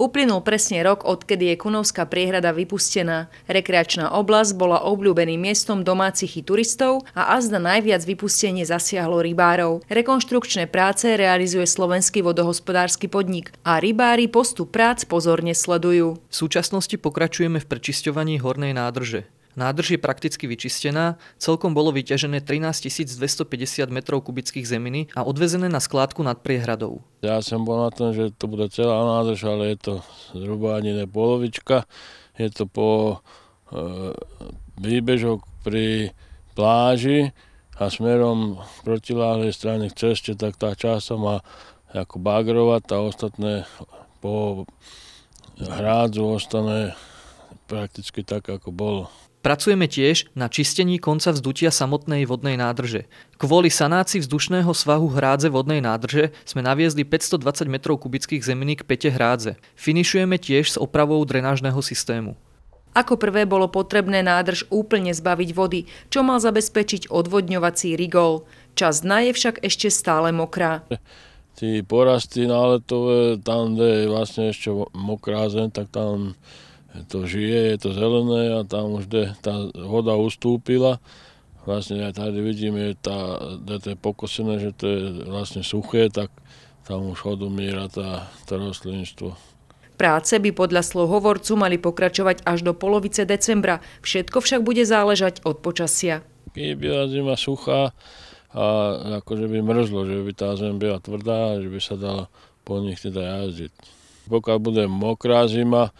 Uplynul presne rok, odkedy je Kunovská priehrada vypustená. Rekreačná oblasť bola obľúbeným miestom domácich i turistov a azda najviac vypustenie zasiahlo rybárov. Rekonštrukčné práce realizuje Slovenský vodohospodársky podnik a rybári postup prác pozorne sledujú. V súčasnosti pokračujeme v prečisťovaní hornej nádrže. Nádrž je prakticky vyčistená, celkom bolo vyťažené 13 250 m kubických zeminy a odvezené na skládku nad priehradou. Ja som bol na tom, že to bude celá nádrž, ale je to zhruba ani ne polovička. Je to po e, výbežok pri pláži a smerom protiláhlej strany k ceste, tak tá časť sa má ako bagrovať a ostatné po hrádzu ostane prakticky tak, ako bolo. Pracujeme tiež na čistení konca vzdutia samotnej vodnej nádrže. Kvôli sanácii vzdušného svahu hrádze vodnej nádrže sme naviezli 520 m kubických zeminy k pete hrádze. Finišujeme tiež s opravou drenážneho systému. Ako prvé bolo potrebné nádrž úplne zbaviť vody, čo mal zabezpečiť odvodňovací rigol. Čas dna je však ešte stále mokrá. Tí porasty náletové, tam, kde je vlastne ešte mokrá zem, tak tam to žije, je to zelené a tam už de, tá voda ustúpila. Vlastne aj tady vidíme, tá, de, to je pokosené, že to je vlastne suché, tak tam už odumiera tá, tá rostlinstvo. Práce by podľa slov hovorcu mali pokračovať až do polovice decembra. Všetko však bude záležať od počasia. Keď byla zima suchá a akože by mrzlo, že by tá zem byla tvrdá, že by sa dala po nich teda jazdiť. Pokiaľ bude mokrá zima,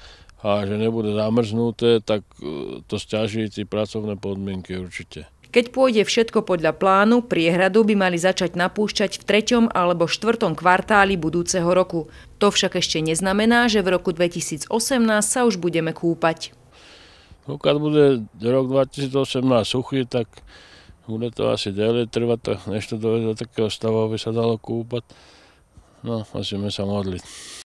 a že nebude zamrznuté, tak e, to stiaží tie pracovné podmienky určite. Keď pôjde všetko podľa plánu, priehradu by mali začať napúšťať v treťom alebo štvrtom kvartáli budúceho roku. To však ešte neznamená, že v roku 2018 sa už budeme kúpať. No, keď bude rok 2018 suchý, tak bude to asi ďalej trvať, než to dojde do takého stavu, aby sa dalo kúpať. No, musíme sa modliť.